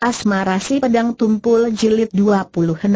Asmara si pedang tumpul jilid 26.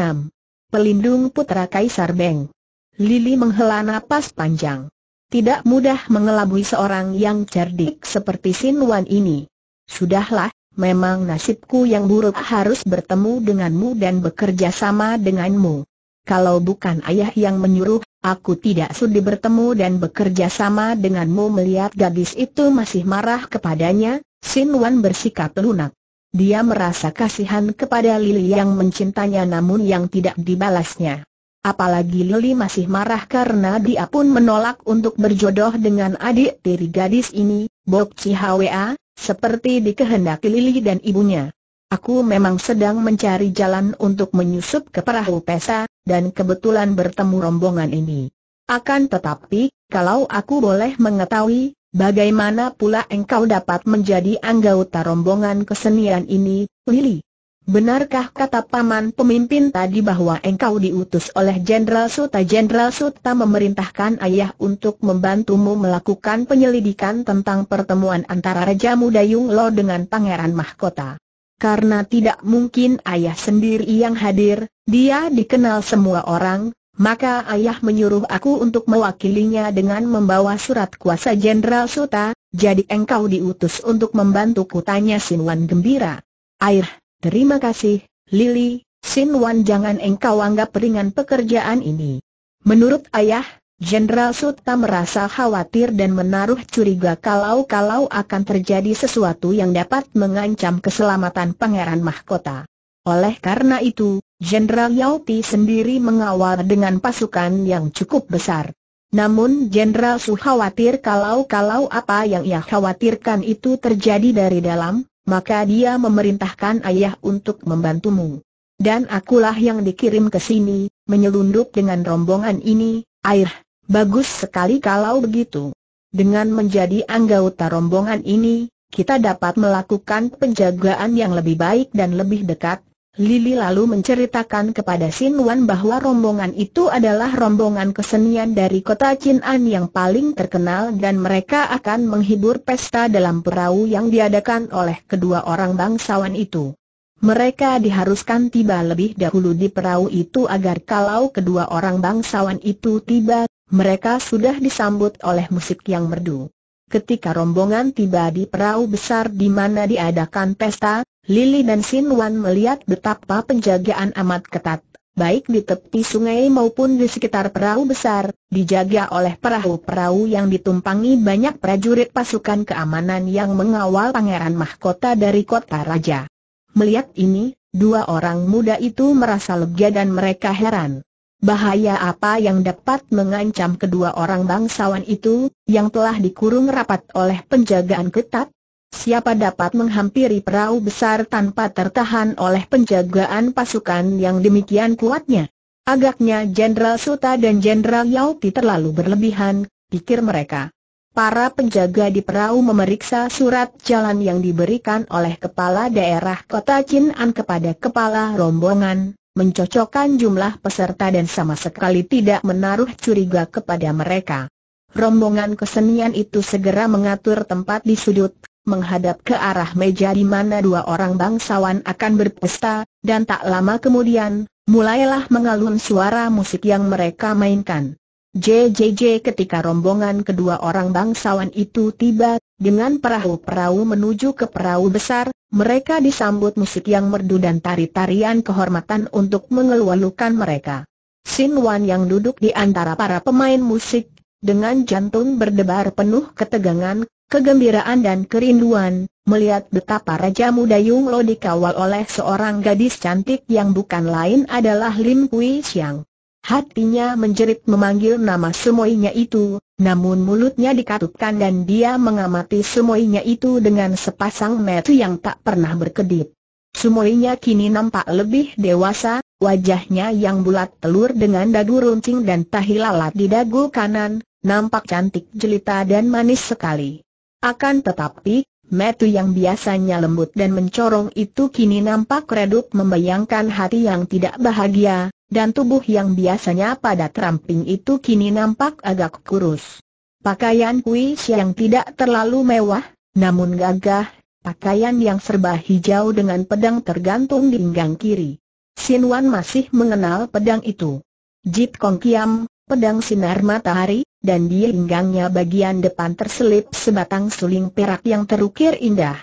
Pelindung putra Kaisar Beng. Lili menghela napas panjang. Tidak mudah mengelabui seorang yang cerdik seperti Sin Wan ini. Sudahlah, memang nasibku yang buruk harus bertemu denganmu dan bekerja sama denganmu. Kalau bukan ayah yang menyuruh, aku tidak sudi bertemu dan bekerja sama denganmu melihat gadis itu masih marah kepadanya, Sin Wan bersikap lunak. Dia merasa kasihan kepada Lili yang mencintanya namun yang tidak dibalasnya. Apalagi Lili masih marah karena dia pun menolak untuk berjodoh dengan adik tiri gadis ini, Bok Chihwa, seperti dikehendaki Lili dan ibunya. Aku memang sedang mencari jalan untuk menyusup ke perahu pesa, dan kebetulan bertemu rombongan ini. Akan tetapi, kalau aku boleh mengetahui, Bagaimana pula engkau dapat menjadi anggota rombongan kesenian ini, Lili? Benarkah kata paman pemimpin tadi bahwa engkau diutus oleh Jenderal Suta? Jenderal Suta memerintahkan ayah untuk membantumu melakukan penyelidikan tentang pertemuan antara Raja Muda Yung Lo dengan Pangeran Mahkota. Karena tidak mungkin ayah sendiri yang hadir, dia dikenal semua orang, maka ayah menyuruh aku untuk mewakilinya dengan membawa surat kuasa Jenderal Suta. jadi engkau diutus untuk membantuku tanya Sinwan gembira. Air, terima kasih, Lili, Sinwan jangan engkau anggap ringan pekerjaan ini. Menurut ayah, Jenderal Suta merasa khawatir dan menaruh curiga kalau-kalau akan terjadi sesuatu yang dapat mengancam keselamatan Pangeran Mahkota. Oleh karena itu, Jenderal Yao Ti sendiri mengawal dengan pasukan yang cukup besar. Namun Jenderal Su khawatir kalau-kalau apa yang ia khawatirkan itu terjadi dari dalam, maka dia memerintahkan ayah untuk membantumu. Dan akulah yang dikirim ke sini, menyelundup dengan rombongan ini, Air. bagus sekali kalau begitu. Dengan menjadi anggota rombongan ini, kita dapat melakukan penjagaan yang lebih baik dan lebih dekat, Lili lalu menceritakan kepada Sin Wan bahwa rombongan itu adalah rombongan kesenian dari kota Chin'an yang paling terkenal dan mereka akan menghibur pesta dalam perahu yang diadakan oleh kedua orang bangsawan itu. Mereka diharuskan tiba lebih dahulu di perahu itu agar kalau kedua orang bangsawan itu tiba, mereka sudah disambut oleh musik yang merdu. Ketika rombongan tiba di perahu besar di mana diadakan pesta, Lili dan Sin Wan melihat betapa penjagaan amat ketat, baik di tepi sungai maupun di sekitar perahu besar, dijaga oleh perahu-perahu yang ditumpangi banyak prajurit pasukan keamanan yang mengawal pangeran mahkota dari kota raja. Melihat ini, dua orang muda itu merasa lega dan mereka heran. Bahaya apa yang dapat mengancam kedua orang bangsawan itu, yang telah dikurung rapat oleh penjagaan ketat? siapa dapat menghampiri perahu besar tanpa tertahan oleh penjagaan pasukan yang demikian kuatnya. Agaknya Jenderal Suta dan Jenderal Yauti terlalu berlebihan, pikir mereka. Para penjaga di perahu memeriksa surat jalan yang diberikan oleh kepala daerah kota Chin'an kepada kepala rombongan, mencocokkan jumlah peserta dan sama sekali tidak menaruh curiga kepada mereka. Rombongan kesenian itu segera mengatur tempat di sudut, menghadap ke arah meja di mana dua orang bangsawan akan berpesta, dan tak lama kemudian, mulailah mengalun suara musik yang mereka mainkan. JJJ ketika rombongan kedua orang bangsawan itu tiba, dengan perahu-perahu menuju ke perahu besar, mereka disambut musik yang merdu dan tari-tarian kehormatan untuk mengeluarkan mereka. Sin Wan yang duduk di antara para pemain musik, dengan jantung berdebar penuh ketegangan, kegembiraan dan kerinduan, melihat betapa Raja Muda Yung Lo dikawal oleh seorang gadis cantik yang bukan lain adalah Lim Kui Siang. Hatinya menjerit memanggil nama semuanya itu, namun mulutnya dikatupkan dan dia mengamati semuanya itu dengan sepasang mata yang tak pernah berkedip. Semuanya kini nampak lebih dewasa, wajahnya yang bulat telur dengan dadu runcing dan tahi lalat di dagu kanan, nampak cantik jelita dan manis sekali. Akan tetapi, metu yang biasanya lembut dan mencorong itu kini nampak redup membayangkan hati yang tidak bahagia, dan tubuh yang biasanya pada teramping itu kini nampak agak kurus. Pakaian kuis yang tidak terlalu mewah, namun gagah, pakaian yang serba hijau dengan pedang tergantung di pinggang kiri. Sinwan masih mengenal pedang itu. Jit Kong Kiam, pedang sinar matahari, dan di pinggangnya bagian depan terselip sebatang suling perak yang terukir indah.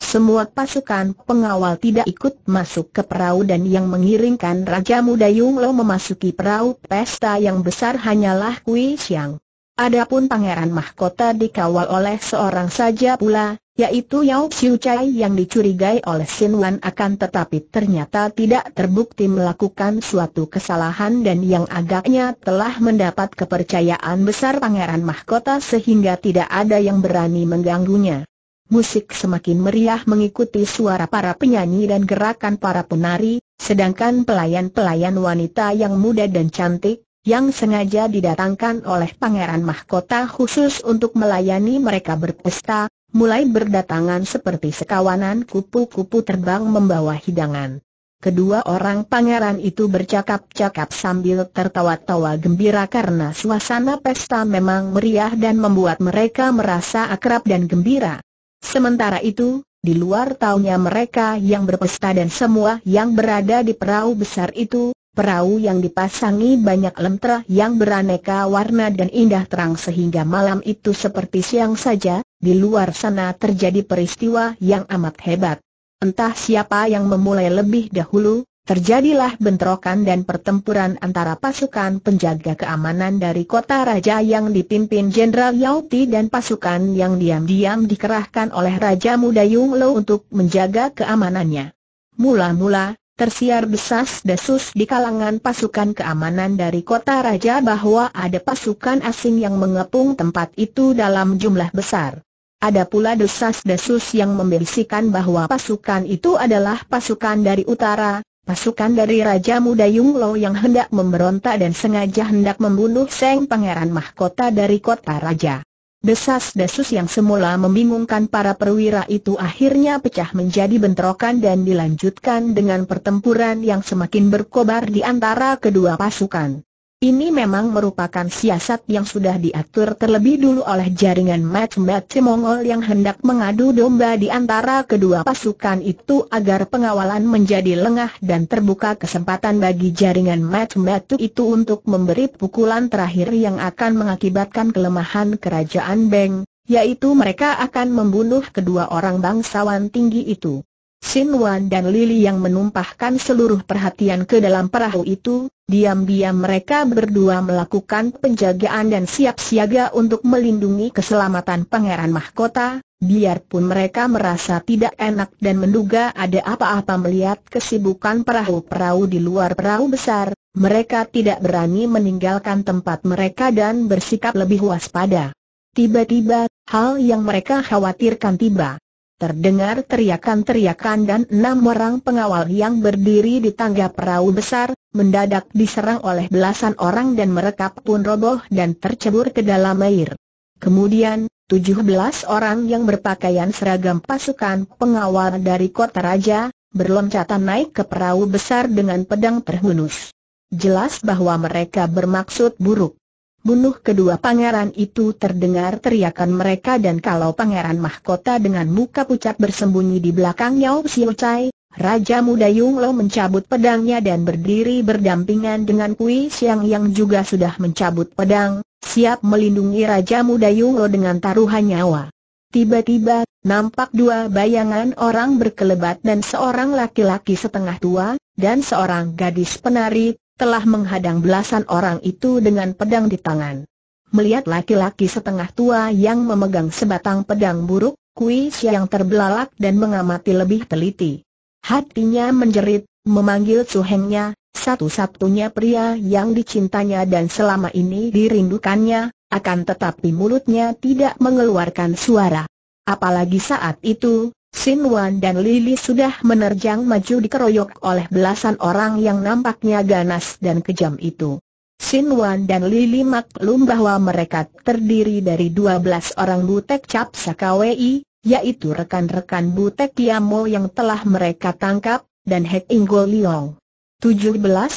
Semua pasukan pengawal tidak ikut masuk ke perahu dan yang mengiringkan Raja Muda Yung Lo memasuki perahu pesta yang besar hanyalah Kui Siang. Adapun Pangeran Mahkota dikawal oleh seorang saja pula, yaitu Yao Xiu Chai yang dicurigai oleh Sin Wan akan tetapi ternyata tidak terbukti melakukan suatu kesalahan dan yang agaknya telah mendapat kepercayaan besar Pangeran Mahkota sehingga tidak ada yang berani mengganggunya. Musik semakin meriah mengikuti suara para penyanyi dan gerakan para penari, sedangkan pelayan-pelayan wanita yang muda dan cantik, yang sengaja didatangkan oleh Pangeran Mahkota khusus untuk melayani mereka berpesta, mulai berdatangan seperti sekawanan kupu-kupu terbang membawa hidangan. Kedua orang pangeran itu bercakap-cakap sambil tertawa-tawa gembira karena suasana pesta memang meriah dan membuat mereka merasa akrab dan gembira. Sementara itu, di luar taunya mereka yang berpesta dan semua yang berada di perahu besar itu, Perahu yang dipasangi banyak lemtra yang beraneka warna dan indah terang sehingga malam itu seperti siang saja, di luar sana terjadi peristiwa yang amat hebat. Entah siapa yang memulai lebih dahulu, terjadilah bentrokan dan pertempuran antara pasukan penjaga keamanan dari kota raja yang dipimpin Jenderal Yao Ti dan pasukan yang diam-diam dikerahkan oleh Raja Muda Yung Lo untuk menjaga keamanannya. Mula-mula, tersiar desas desus di kalangan pasukan keamanan dari kota raja bahwa ada pasukan asing yang mengepung tempat itu dalam jumlah besar. Ada pula desas-desus yang memberisikan bahwa pasukan itu adalah pasukan dari utara, pasukan dari Raja Muda Yunglo yang hendak memberontak dan sengaja hendak membunuh Seng Pangeran Mahkota dari kota raja. Desas-desus yang semula membingungkan para perwira itu akhirnya pecah menjadi bentrokan dan dilanjutkan dengan pertempuran yang semakin berkobar di antara kedua pasukan. Ini memang merupakan siasat yang sudah diatur terlebih dulu oleh jaringan match-match Mongol yang hendak mengadu domba di antara kedua pasukan itu agar pengawalan menjadi lengah dan terbuka kesempatan bagi jaringan match-match itu untuk memberi pukulan terakhir yang akan mengakibatkan kelemahan kerajaan Beng, yaitu mereka akan membunuh kedua orang bangsawan tinggi itu. Sin Wan dan Lily yang menumpahkan seluruh perhatian ke dalam perahu itu, diam-diam mereka berdua melakukan penjagaan dan siap siaga untuk melindungi keselamatan Pangeran Mahkota, biarpun mereka merasa tidak enak dan menduga ada apa-apa melihat kesibukan perahu-perahu di luar perahu besar, mereka tidak berani meninggalkan tempat mereka dan bersikap lebih waspada. Tiba-tiba, hal yang mereka khawatirkan tiba. Terdengar teriakan-teriakan dan enam orang pengawal yang berdiri di tangga perahu besar, mendadak diserang oleh belasan orang dan merekap pun roboh dan tercebur ke dalam air. Kemudian, tujuh belas orang yang berpakaian seragam pasukan pengawal dari kota raja, berloncatan naik ke perahu besar dengan pedang terhunus. Jelas bahwa mereka bermaksud buruk. Bunuh kedua pangeran itu terdengar teriakan mereka dan kalau pangeran mahkota dengan muka pucat bersembunyi di belakang Yao Siu Chai, Raja muda Yung Lo mencabut pedangnya dan berdiri berdampingan dengan Kui Siang yang juga sudah mencabut pedang, siap melindungi Raja muda Yung Lo dengan taruhan nyawa. Tiba-tiba, nampak dua bayangan orang berkelebat dan seorang laki-laki setengah tua, dan seorang gadis penari, telah menghadang belasan orang itu dengan pedang di tangan. Melihat laki-laki setengah tua yang memegang sebatang pedang buruk, Kui yang terbelalak dan mengamati lebih teliti. Hatinya menjerit, memanggil suhengnya, satu-satunya pria yang dicintanya dan selama ini dirindukannya, akan tetapi mulutnya tidak mengeluarkan suara. Apalagi saat itu, Sin Wan dan Lili sudah menerjang maju dikeroyok oleh belasan orang yang nampaknya ganas dan kejam itu. Sin Wan dan Lili maklum bahwa mereka terdiri dari 12 orang butek cap sakawi, yaitu rekan-rekan butek Yamo yang telah mereka tangkap, dan Hek Inggo Liong. 17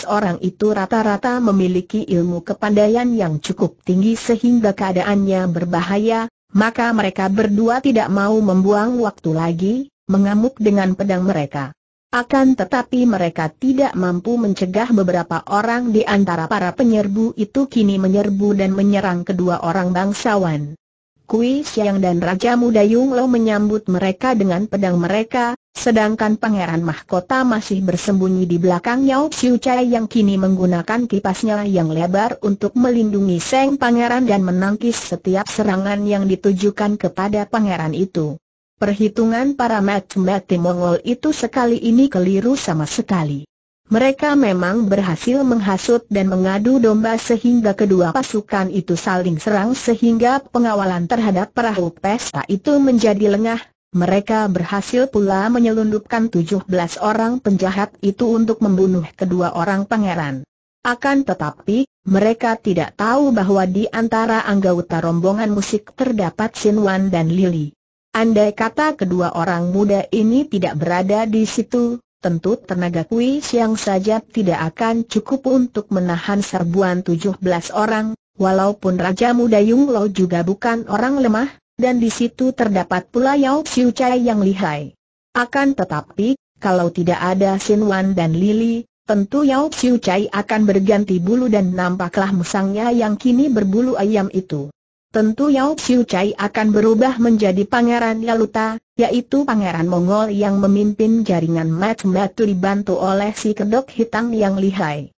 orang itu rata-rata memiliki ilmu kepandaian yang cukup tinggi sehingga keadaannya berbahaya, maka mereka berdua tidak mau membuang waktu lagi, mengamuk dengan pedang mereka. Akan tetapi mereka tidak mampu mencegah beberapa orang di antara para penyerbu itu kini menyerbu dan menyerang kedua orang bangsawan. Kui Siang dan Raja Muda Yung Lo menyambut mereka dengan pedang mereka, Sedangkan Pangeran Mahkota masih bersembunyi di belakang Yao Xiu Chai yang kini menggunakan kipasnya yang lebar untuk melindungi Seng Pangeran dan menangkis setiap serangan yang ditujukan kepada Pangeran itu. Perhitungan para mati-mati Mongol itu sekali ini keliru sama sekali. Mereka memang berhasil menghasut dan mengadu domba sehingga kedua pasukan itu saling serang sehingga pengawalan terhadap perahu pesta itu menjadi lengah mereka berhasil pula menyelundupkan tujuh belas orang penjahat itu untuk membunuh kedua orang pangeran. Akan tetapi, mereka tidak tahu bahwa di antara anggota rombongan musik terdapat Wan dan Lily. Andai kata kedua orang muda ini tidak berada di situ, tentu tenaga Kui Siang saja tidak akan cukup untuk menahan serbuan tujuh belas orang, walaupun Raja Muda Yung Lo juga bukan orang lemah, dan di situ terdapat pula Yao Xiu Chai yang lihai. Akan tetapi, kalau tidak ada Sin Wan dan Lily, tentu Yao Xiu Chai akan berganti bulu dan nampaklah musangnya yang kini berbulu ayam itu. Tentu Yao Xiu Chai akan berubah menjadi pangeran Yaluta, yaitu pangeran Mongol yang memimpin jaringan match-match dibantu oleh si kedok hitam yang lihai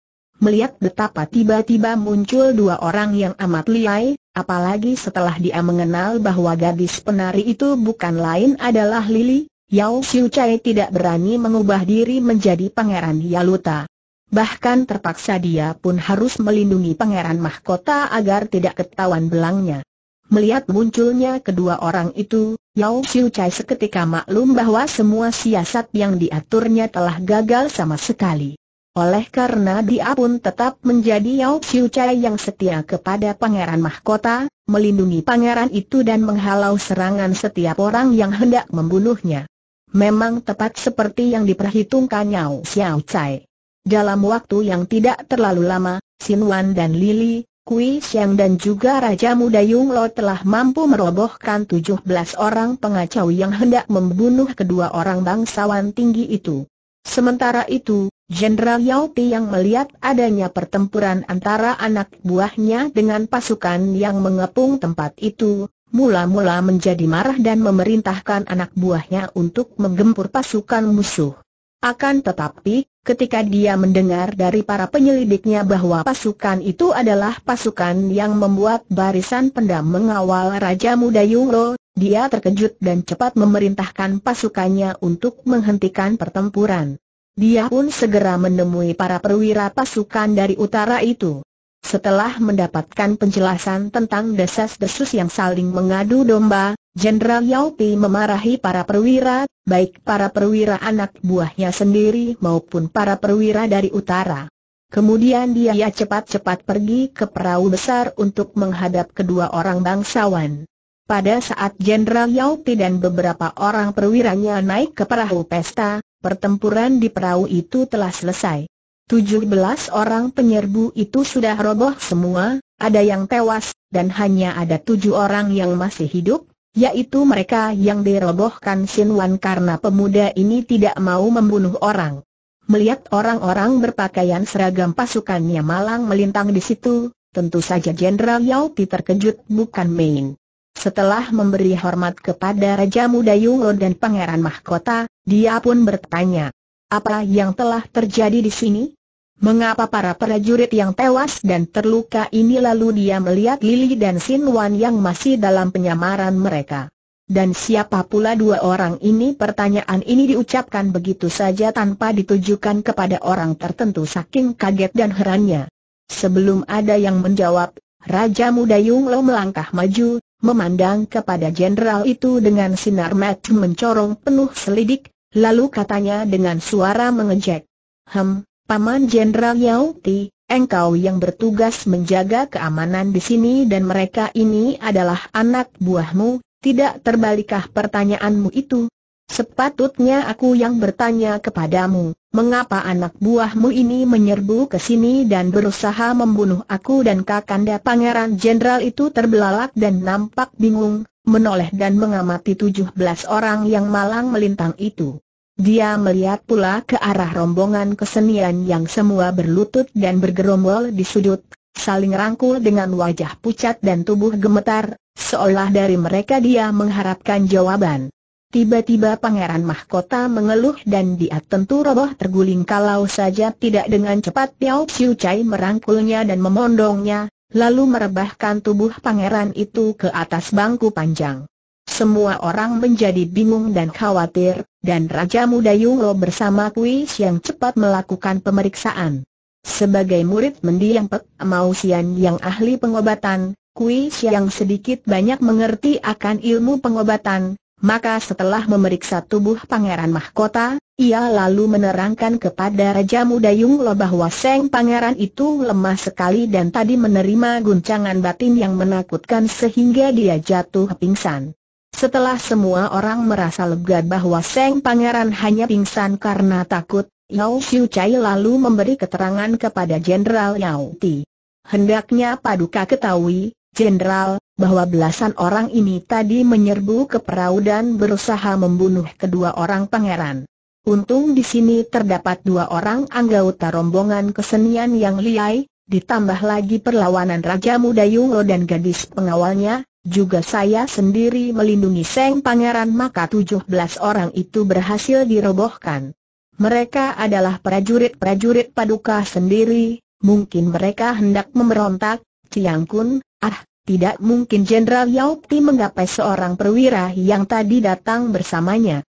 melihat betapa tiba-tiba muncul dua orang yang amat liai, apalagi setelah dia mengenal bahwa gadis penari itu bukan lain adalah Lily, Yao Xiu Chai tidak berani mengubah diri menjadi pangeran Yaluta. Bahkan terpaksa dia pun harus melindungi pangeran mahkota agar tidak ketahuan belangnya. Melihat munculnya kedua orang itu, Yao Xiu Chai seketika maklum bahwa semua siasat yang diaturnya telah gagal sama sekali. Oleh karena dia pun tetap menjadi Yao Xiu Chai yang setia kepada Pangeran Mahkota, melindungi pangeran itu dan menghalau serangan setiap orang yang hendak membunuhnya. Memang tepat seperti yang diperhitungkan Yao Xiao Chai. Dalam waktu yang tidak terlalu lama, Wan dan Lili, Kui Xiang dan juga Raja Muda Yung Lo telah mampu merobohkan 17 orang pengacau yang hendak membunuh kedua orang bangsawan tinggi itu. Sementara itu, Jenderal Yao Ti yang melihat adanya pertempuran antara anak buahnya dengan pasukan yang mengepung tempat itu, mula-mula menjadi marah dan memerintahkan anak buahnya untuk menggempur pasukan musuh. Akan tetapi, ketika dia mendengar dari para penyelidiknya bahwa pasukan itu adalah pasukan yang membuat barisan pendam mengawal Raja Muda Yunglo, dia terkejut dan cepat memerintahkan pasukannya untuk menghentikan pertempuran. Dia pun segera menemui para perwira pasukan dari utara itu. Setelah mendapatkan penjelasan tentang desas-desus yang saling mengadu domba, Jenderal Yao Pi memarahi para perwira, baik para perwira anak buahnya sendiri maupun para perwira dari utara. Kemudian dia cepat-cepat pergi ke perahu besar untuk menghadap kedua orang bangsawan. Pada saat Jenderal Yao Pi dan beberapa orang perwiranya naik ke perahu pesta, Pertempuran di perahu itu telah selesai. 17 orang penyerbu itu sudah roboh semua, ada yang tewas, dan hanya ada tujuh orang yang masih hidup, yaitu mereka yang dirobohkan Sin Wan karena pemuda ini tidak mau membunuh orang. Melihat orang-orang berpakaian seragam pasukannya malang melintang di situ, tentu saja Jenderal Yao Pi terkejut bukan main. Setelah memberi hormat kepada Raja Muda Yungo dan Pangeran Mahkota, dia pun bertanya, apa yang telah terjadi di sini? Mengapa para prajurit yang tewas dan terluka ini lalu dia melihat Lili dan Sin Wan yang masih dalam penyamaran mereka? Dan siapa pula dua orang ini? Pertanyaan ini diucapkan begitu saja tanpa ditujukan kepada orang tertentu saking kaget dan herannya. Sebelum ada yang menjawab, Raja Muda Yung Lo melangkah maju, memandang kepada jenderal itu dengan sinar mata mencorong penuh selidik, Lalu katanya dengan suara mengejek. Hem, Paman Jenderal Yauti, engkau yang bertugas menjaga keamanan di sini dan mereka ini adalah anak buahmu, tidak terbalikah pertanyaanmu itu? Sepatutnya aku yang bertanya kepadamu, mengapa anak buahmu ini menyerbu ke sini dan berusaha membunuh aku dan Kakanda Pangeran Jenderal itu terbelalak dan nampak bingung, menoleh dan mengamati tujuh belas orang yang malang melintang itu. Dia melihat pula ke arah rombongan kesenian yang semua berlutut dan bergerombol di sudut, saling rangkul dengan wajah pucat dan tubuh gemetar, seolah dari mereka dia mengharapkan jawaban. Tiba-tiba Pangeran Mahkota mengeluh dan dia tentu roboh terguling kalau saja tidak dengan cepat Tiao Xiu Chai merangkulnya dan memondongnya, lalu merebahkan tubuh pangeran itu ke atas bangku panjang. Semua orang menjadi bingung dan khawatir, dan Raja Muda Yunglo bersama Kui Siang cepat melakukan pemeriksaan. Sebagai murid mendiang Pek Mau Sian yang ahli pengobatan, Kui Siang sedikit banyak mengerti akan ilmu pengobatan, maka setelah memeriksa tubuh Pangeran Mahkota, ia lalu menerangkan kepada Raja Muda Yunglo bahwa Seng Pangeran itu lemah sekali dan tadi menerima guncangan batin yang menakutkan sehingga dia jatuh pingsan. Setelah semua orang merasa lega bahwa Seng Pangeran hanya pingsan karena takut, Yao Xiu Chai lalu memberi keterangan kepada Jenderal Yao Ti. Hendaknya Paduka ketahui, Jenderal, bahwa belasan orang ini tadi menyerbu ke perahu dan berusaha membunuh kedua orang pangeran. Untung di sini terdapat dua orang anggota rombongan kesenian yang liai, ditambah lagi perlawanan Raja Muda Yungo dan gadis pengawalnya, juga saya sendiri melindungi Seng Pangeran maka 17 orang itu berhasil dirobohkan. Mereka adalah prajurit-prajurit paduka sendiri, mungkin mereka hendak memberontak, Ciang Kun, ah, tidak mungkin Jenderal Yao Ti menggapai seorang perwira yang tadi datang bersamanya.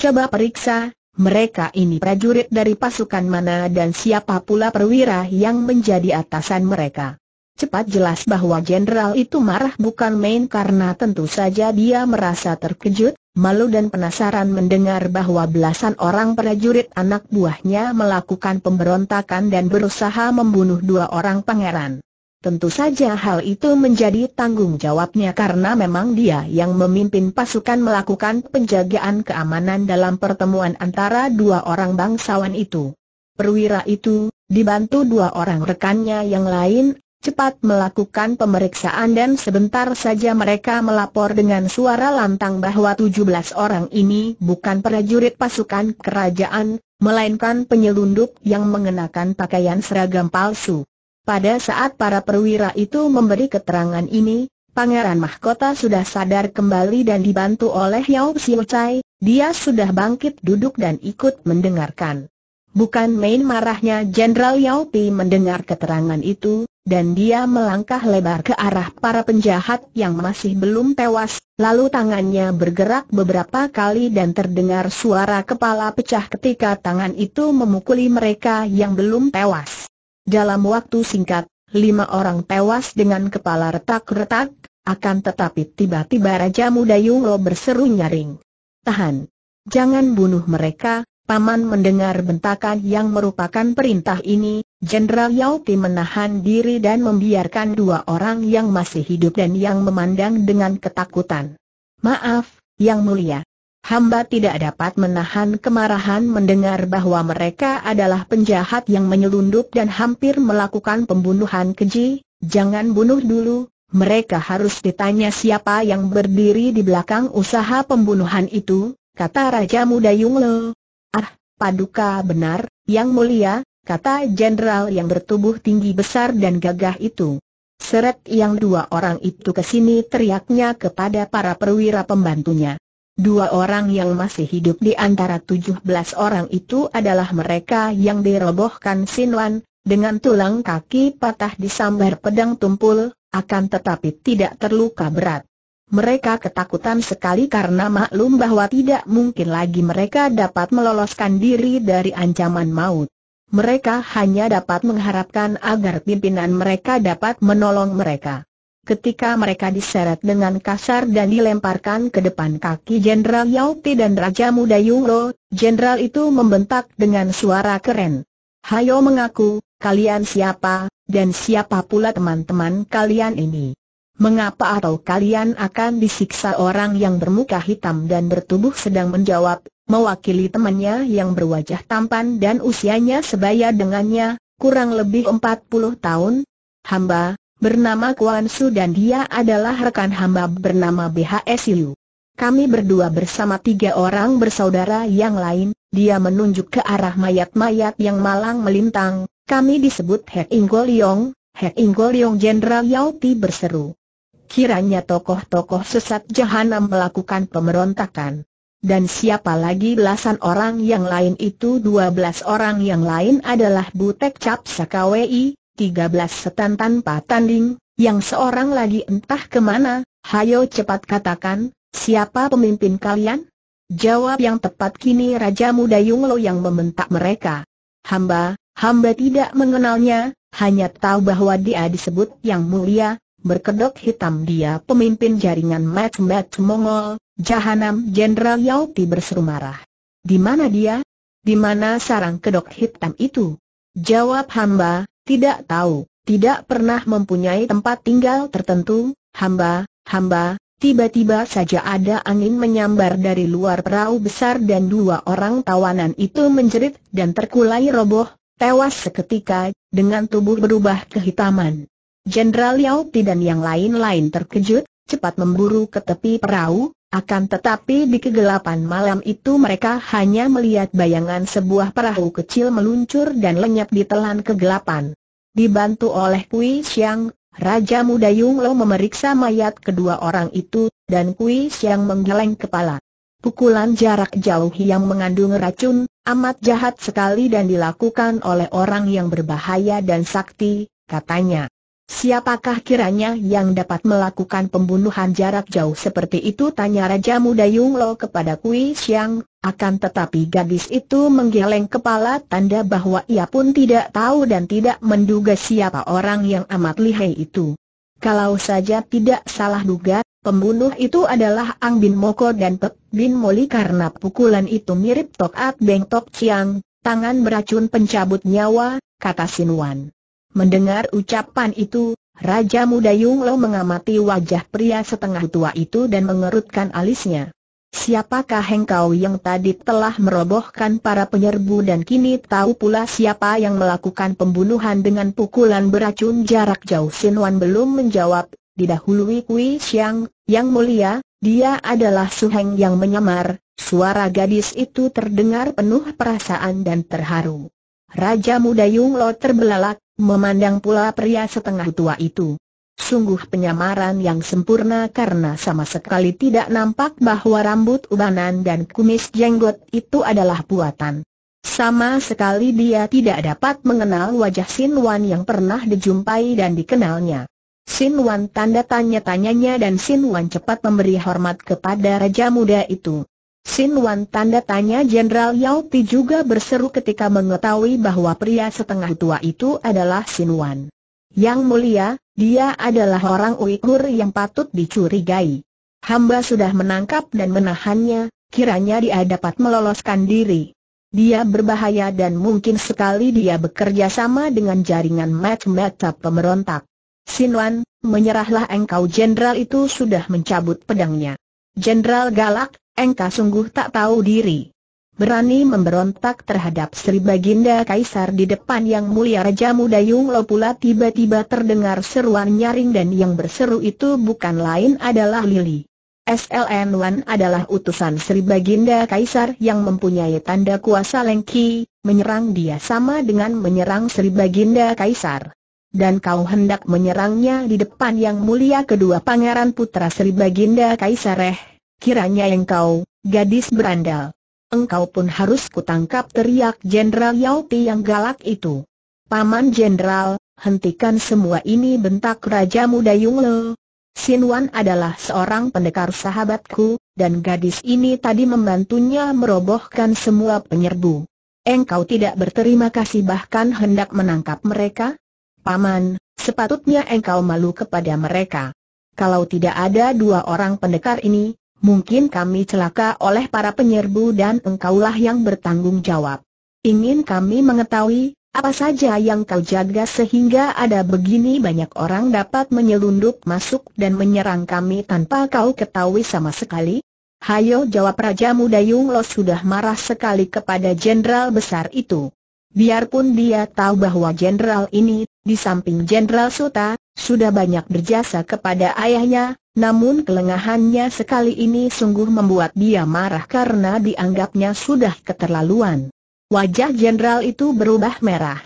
Coba periksa, mereka ini prajurit dari pasukan mana dan siapa pula perwira yang menjadi atasan mereka. Cepat jelas bahwa jenderal itu marah bukan main karena tentu saja dia merasa terkejut, malu dan penasaran mendengar bahwa belasan orang prajurit anak buahnya melakukan pemberontakan dan berusaha membunuh dua orang pangeran. Tentu saja hal itu menjadi tanggung jawabnya karena memang dia yang memimpin pasukan melakukan penjagaan keamanan dalam pertemuan antara dua orang bangsawan itu. Perwira itu, dibantu dua orang rekannya yang lain, cepat melakukan pemeriksaan dan sebentar saja mereka melapor dengan suara lantang bahwa 17 orang ini bukan prajurit pasukan kerajaan, melainkan penyelundup yang mengenakan pakaian seragam palsu. Pada saat para perwira itu memberi keterangan ini, Pangeran Mahkota sudah sadar kembali dan dibantu oleh Yao Siu Chai, dia sudah bangkit duduk dan ikut mendengarkan. Bukan main marahnya Jenderal Yao Pi mendengar keterangan itu, dan dia melangkah lebar ke arah para penjahat yang masih belum tewas, lalu tangannya bergerak beberapa kali dan terdengar suara kepala pecah ketika tangan itu memukuli mereka yang belum tewas. Dalam waktu singkat, lima orang tewas dengan kepala retak-retak, akan tetapi tiba-tiba Raja Muda Yunglo berseru nyaring. Tahan! Jangan bunuh mereka, Paman mendengar bentakan yang merupakan perintah ini, Jenderal Yao Ti menahan diri dan membiarkan dua orang yang masih hidup dan yang memandang dengan ketakutan. Maaf, Yang Mulia. Hamba tidak dapat menahan kemarahan mendengar bahwa mereka adalah penjahat yang menyelundup dan hampir melakukan pembunuhan keji, jangan bunuh dulu, mereka harus ditanya siapa yang berdiri di belakang usaha pembunuhan itu, kata Raja Muda Yung Lo, Ah, paduka benar, yang mulia, kata jenderal yang bertubuh tinggi besar dan gagah itu. Seret yang dua orang itu ke sini teriaknya kepada para perwira pembantunya. Dua orang yang masih hidup di antara tujuh belas orang itu adalah mereka yang dirobohkan Sinwan, dengan tulang kaki patah disambar pedang tumpul, akan tetapi tidak terluka berat. Mereka ketakutan sekali karena maklum bahwa tidak mungkin lagi mereka dapat meloloskan diri dari ancaman maut. Mereka hanya dapat mengharapkan agar pimpinan mereka dapat menolong mereka. Ketika mereka diseret dengan kasar dan dilemparkan ke depan kaki Jenderal Yauti dan Raja Muda Yungro, Jenderal itu membentak dengan suara keren. Hayo mengaku, kalian siapa, dan siapa pula teman-teman kalian ini. Mengapa atau kalian akan disiksa orang yang bermuka hitam dan bertubuh sedang menjawab, mewakili temannya yang berwajah tampan dan usianya sebaya dengannya, kurang lebih 40 tahun? Hamba, bernama Kuan Su dan dia adalah rekan hamba bernama BHSU. Kami berdua bersama tiga orang bersaudara yang lain, dia menunjuk ke arah mayat-mayat yang malang melintang, kami disebut Hek Inggo Liong, Hek Inggo Jenderal Yao Pi berseru kiranya tokoh-tokoh sesat jahanam melakukan pemberontakan. Dan siapa lagi belasan orang yang lain itu dua belas orang yang lain adalah Butek Cap sakawi, tiga belas setan tanpa tanding, yang seorang lagi entah kemana, hayo cepat katakan, siapa pemimpin kalian? Jawab yang tepat kini Raja Muda Yunglo yang membentak mereka. Hamba, hamba tidak mengenalnya, hanya tahu bahwa dia disebut yang mulia, berkedok hitam dia pemimpin jaringan Mat-Mat Mongol, Jahanam Jenderal Ti berseru marah. Di mana dia? Di mana sarang kedok hitam itu? Jawab hamba, tidak tahu, tidak pernah mempunyai tempat tinggal tertentu, hamba, hamba, tiba-tiba saja ada angin menyambar dari luar perahu besar dan dua orang tawanan itu menjerit dan terkulai roboh, tewas seketika, dengan tubuh berubah kehitaman. Jenderal Yao Ti dan yang lain-lain terkejut, cepat memburu ke tepi perahu, akan tetapi di kegelapan malam itu mereka hanya melihat bayangan sebuah perahu kecil meluncur dan lenyap di telan kegelapan. Dibantu oleh Kui Xiang, Raja Muda Yung Lo memeriksa mayat kedua orang itu, dan Kui Xiang menggeleng kepala. Pukulan jarak jauh yang mengandung racun, amat jahat sekali dan dilakukan oleh orang yang berbahaya dan sakti, katanya. Siapakah kiranya yang dapat melakukan pembunuhan jarak jauh seperti itu? Tanya Raja Muda Yung Lo kepada Kui Xiang, akan tetapi gadis itu menggeleng kepala tanda bahwa ia pun tidak tahu dan tidak menduga siapa orang yang amat lihai itu. Kalau saja tidak salah duga, pembunuh itu adalah Ang Bin Moko dan Pek Bin Moli karena pukulan itu mirip Tok At Beng Tok Chiang, tangan beracun pencabut nyawa, kata Sin Wan. Mendengar ucapan itu, Raja muda Yung Lo mengamati wajah pria setengah tua itu dan mengerutkan alisnya. Siapakah engkau yang tadi telah merobohkan para penyerbu dan kini tahu pula siapa yang melakukan pembunuhan dengan pukulan beracun jarak jauh Sin Wan belum menjawab, didahului Kui Xiang, yang mulia, dia adalah Suheng yang menyamar, suara gadis itu terdengar penuh perasaan dan terharu. Raja muda Yung Lo terbelalak, Memandang pula pria setengah tua itu. Sungguh penyamaran yang sempurna karena sama sekali tidak nampak bahwa rambut ubanan dan kumis jenggot itu adalah buatan. Sama sekali dia tidak dapat mengenal wajah Sin Wan yang pernah dijumpai dan dikenalnya. Sin Wan tanda tanya-tanyanya dan Sin Wan cepat memberi hormat kepada Raja Muda itu. Sin Wan tanda tanya Jenderal Yao Pi juga berseru ketika mengetahui bahwa pria setengah tua itu adalah Sin Wan. Yang mulia, dia adalah orang Uighur yang patut dicurigai. Hamba sudah menangkap dan menahannya, kiranya dia dapat meloloskan diri. Dia berbahaya dan mungkin sekali dia bekerja sama dengan jaringan match mata pemberontak. Sin Wan, menyerahlah engkau jenderal itu sudah mencabut pedangnya. Jenderal galak, engkau sungguh tak tahu diri. Berani memberontak terhadap Sri Baginda Kaisar di depan yang mulia Raja Muda Yung Lo pula tiba-tiba terdengar seruan nyaring dan yang berseru itu bukan lain adalah Lili. SLN Wan adalah utusan Sri Baginda Kaisar yang mempunyai tanda kuasa Lengki, menyerang dia sama dengan menyerang Sri Baginda Kaisar. Dan kau hendak menyerangnya di depan yang mulia kedua pangeran putra Sri Baginda Kaisar eh. Kiranya engkau, gadis berandal. Engkau pun harus kutangkap teriak Jenderal Yao Ti yang galak itu. Paman Jenderal, hentikan semua ini bentak Raja Muda Yung Le. Sin Wan adalah seorang pendekar sahabatku, dan gadis ini tadi membantunya merobohkan semua penyerbu. Engkau tidak berterima kasih bahkan hendak menangkap mereka? Paman, sepatutnya engkau malu kepada mereka. Kalau tidak ada dua orang pendekar ini, mungkin kami celaka oleh para penyerbu dan engkaulah yang bertanggung jawab. Ingin kami mengetahui, apa saja yang kau jaga sehingga ada begini banyak orang dapat menyelundup masuk dan menyerang kami tanpa kau ketahui sama sekali? Hayo jawab Raja Muda Yung Lo sudah marah sekali kepada jenderal besar itu. Biarpun dia tahu bahwa jenderal ini, di samping jenderal Suta sudah banyak berjasa kepada ayahnya, namun kelengahannya sekali ini sungguh membuat dia marah karena dianggapnya sudah keterlaluan. Wajah jenderal itu berubah merah.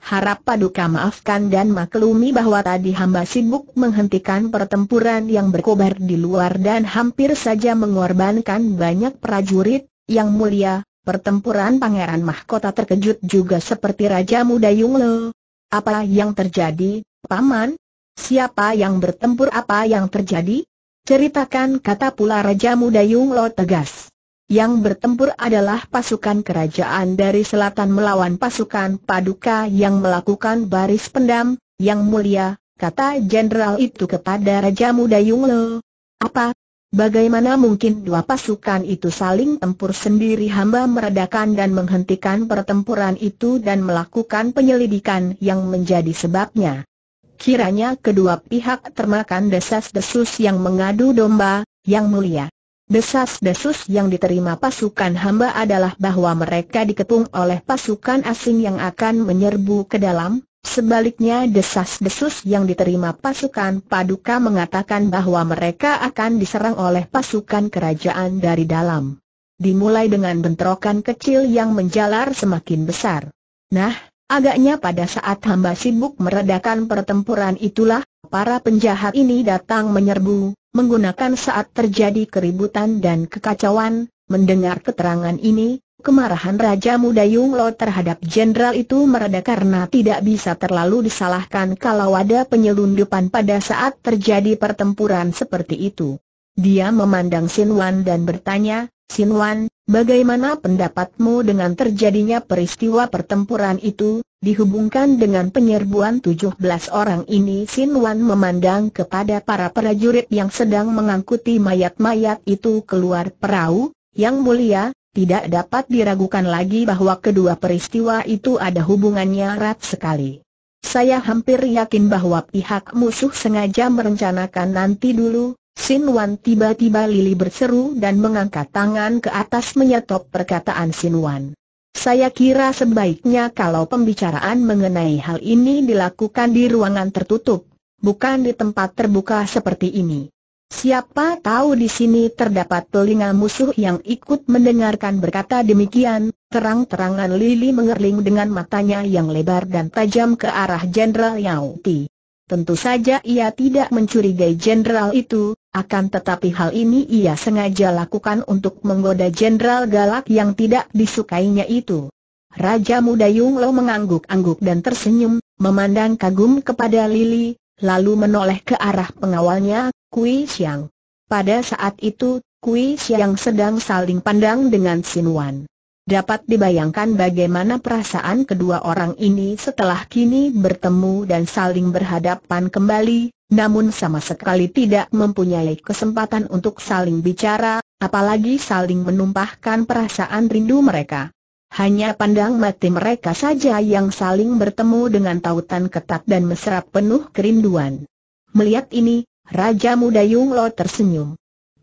Harap paduka maafkan dan maklumi bahwa tadi hamba sibuk menghentikan pertempuran yang berkobar di luar dan hampir saja mengorbankan banyak prajurit, yang mulia, pertempuran Pangeran Mahkota terkejut juga seperti Raja Muda Yungle. Apa yang terjadi, Paman? Siapa yang bertempur apa yang terjadi? Ceritakan kata pula Raja Muda Yung Lo tegas. Yang bertempur adalah pasukan kerajaan dari selatan melawan pasukan paduka yang melakukan baris pendam, yang mulia, kata jenderal itu kepada Raja Muda Yung Lo. Apa? Bagaimana mungkin dua pasukan itu saling tempur sendiri hamba meredakan dan menghentikan pertempuran itu dan melakukan penyelidikan yang menjadi sebabnya. Kiranya kedua pihak termakan desas-desus yang mengadu domba, yang mulia. Desas-desus yang diterima pasukan hamba adalah bahwa mereka dikepung oleh pasukan asing yang akan menyerbu ke dalam, sebaliknya desas-desus yang diterima pasukan paduka mengatakan bahwa mereka akan diserang oleh pasukan kerajaan dari dalam. Dimulai dengan bentrokan kecil yang menjalar semakin besar. Nah, Agaknya pada saat hamba sibuk meredakan pertempuran itulah, para penjahat ini datang menyerbu, menggunakan saat terjadi keributan dan kekacauan, mendengar keterangan ini, kemarahan Raja Muda Yunglo terhadap jenderal itu mereda karena tidak bisa terlalu disalahkan kalau ada penyelundupan pada saat terjadi pertempuran seperti itu. Dia memandang Sin Wan dan bertanya, Sin Wan, bagaimana pendapatmu dengan terjadinya peristiwa pertempuran itu, dihubungkan dengan penyerbuan 17 orang ini? Sin Wan memandang kepada para prajurit yang sedang mengangkuti mayat-mayat itu keluar perahu, yang mulia, tidak dapat diragukan lagi bahwa kedua peristiwa itu ada hubungannya erat sekali. Saya hampir yakin bahwa pihak musuh sengaja merencanakan nanti dulu, Sin Wan tiba-tiba Lili berseru dan mengangkat tangan ke atas menyetop perkataan Sin Wan. Saya kira sebaiknya kalau pembicaraan mengenai hal ini dilakukan di ruangan tertutup, bukan di tempat terbuka seperti ini. Siapa tahu di sini terdapat telinga musuh yang ikut mendengarkan berkata demikian, terang-terangan Lili mengerling dengan matanya yang lebar dan tajam ke arah Jenderal Yao Ti. Tentu saja ia tidak mencurigai jenderal itu, akan tetapi hal ini ia sengaja lakukan untuk menggoda jenderal galak yang tidak disukainya itu. Raja muda Yung Lo mengangguk-angguk dan tersenyum, memandang kagum kepada Lili, lalu menoleh ke arah pengawalnya, Kui Xiang. Pada saat itu, Kui Xiang sedang saling pandang dengan Wan. Dapat dibayangkan bagaimana perasaan kedua orang ini setelah kini bertemu dan saling berhadapan kembali, namun sama sekali tidak mempunyai kesempatan untuk saling bicara, apalagi saling menumpahkan perasaan rindu mereka. Hanya pandang mati mereka saja yang saling bertemu dengan tautan ketat dan mesra penuh kerinduan. Melihat ini, Raja Muda Yung Lo tersenyum.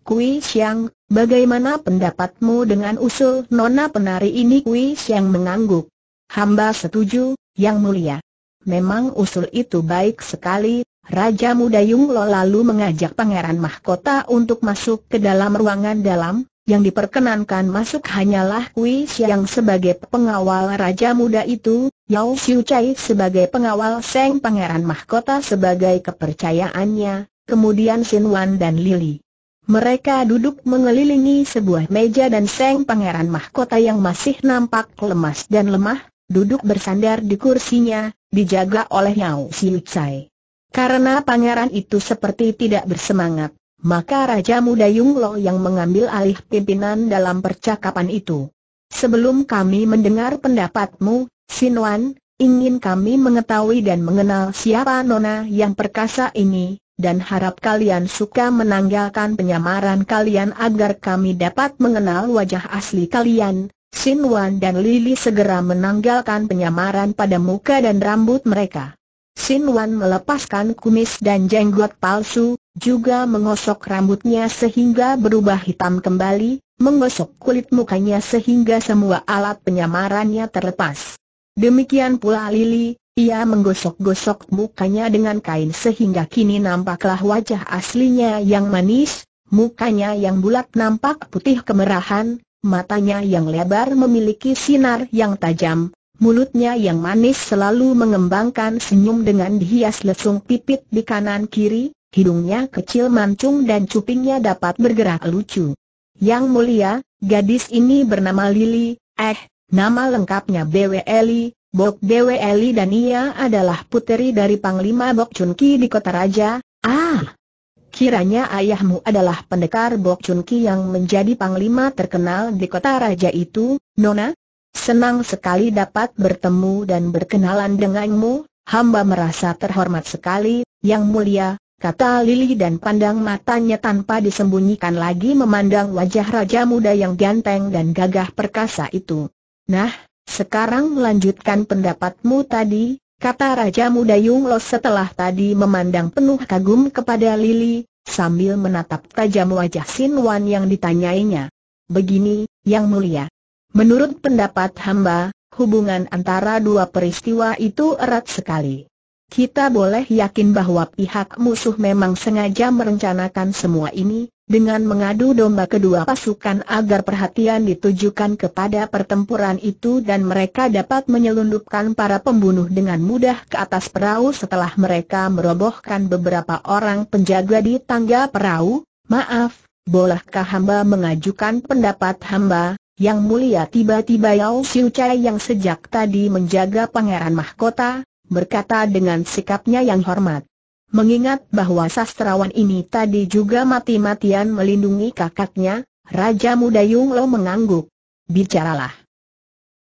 Kui Xiang, bagaimana pendapatmu dengan usul nona penari ini? Kui Xiang mengangguk. Hamba setuju, Yang Mulia. Memang usul itu baik sekali, Raja muda Yung Lo lalu mengajak Pangeran Mahkota untuk masuk ke dalam ruangan dalam, yang diperkenankan masuk hanyalah Kui Xiang sebagai pengawal Raja muda itu, Yao Xiu Chai sebagai pengawal Seng Pangeran Mahkota sebagai kepercayaannya, kemudian Sin Wan dan Lili. Mereka duduk mengelilingi sebuah meja dan Seng Pangeran Mahkota yang masih nampak lemas dan lemah, duduk bersandar di kursinya, dijaga oleh Yao Xiu Chai. Karena pangeran itu seperti tidak bersemangat, maka Raja Muda Yung Lo yang mengambil alih pimpinan dalam percakapan itu. Sebelum kami mendengar pendapatmu, Wan, ingin kami mengetahui dan mengenal siapa nona yang perkasa ini, dan harap kalian suka menanggalkan penyamaran kalian agar kami dapat mengenal wajah asli kalian. Wan dan Lily segera menanggalkan penyamaran pada muka dan rambut mereka. Sin Wan melepaskan kumis dan jenggot palsu, juga mengosok rambutnya sehingga berubah hitam kembali, menggosok kulit mukanya sehingga semua alat penyamarannya terlepas. Demikian pula Lili, ia menggosok-gosok mukanya dengan kain sehingga kini nampaklah wajah aslinya yang manis, mukanya yang bulat nampak putih kemerahan, matanya yang lebar memiliki sinar yang tajam, mulutnya yang manis selalu mengembangkan senyum dengan dihias lesung pipit di kanan kiri, hidungnya kecil mancung dan cupingnya dapat bergerak lucu. Yang mulia, gadis ini bernama Lili, eh, nama lengkapnya Bwe Eli, Bok Bwe Eli dan ia adalah puteri dari Panglima Bok chun ki di Kota Raja, ah! Kiranya ayahmu adalah pendekar Bok chun ki yang menjadi panglima terkenal di kota raja itu, Nona, Senang sekali dapat bertemu dan berkenalan denganmu, hamba merasa terhormat sekali, yang mulia, kata Lili dan pandang matanya tanpa disembunyikan lagi memandang wajah Raja Muda yang ganteng dan gagah perkasa itu. Nah, sekarang lanjutkan pendapatmu tadi, kata Raja Muda Yung Yunglo setelah tadi memandang penuh kagum kepada Lili, sambil menatap tajam wajah Sin Wan yang ditanyainya. Begini, Yang Mulia, Menurut pendapat hamba, hubungan antara dua peristiwa itu erat sekali. Kita boleh yakin bahwa pihak musuh memang sengaja merencanakan semua ini, dengan mengadu domba kedua pasukan agar perhatian ditujukan kepada pertempuran itu dan mereka dapat menyelundupkan para pembunuh dengan mudah ke atas perahu setelah mereka merobohkan beberapa orang penjaga di tangga perahu. Maaf, bolehkah hamba mengajukan pendapat hamba? Yang mulia tiba-tiba Yao Siu Chai yang sejak tadi menjaga pangeran mahkota, berkata dengan sikapnya yang hormat. Mengingat bahwa sastrawan ini tadi juga mati-matian melindungi kakaknya, Raja Muda Yung Lo mengangguk. Bicaralah.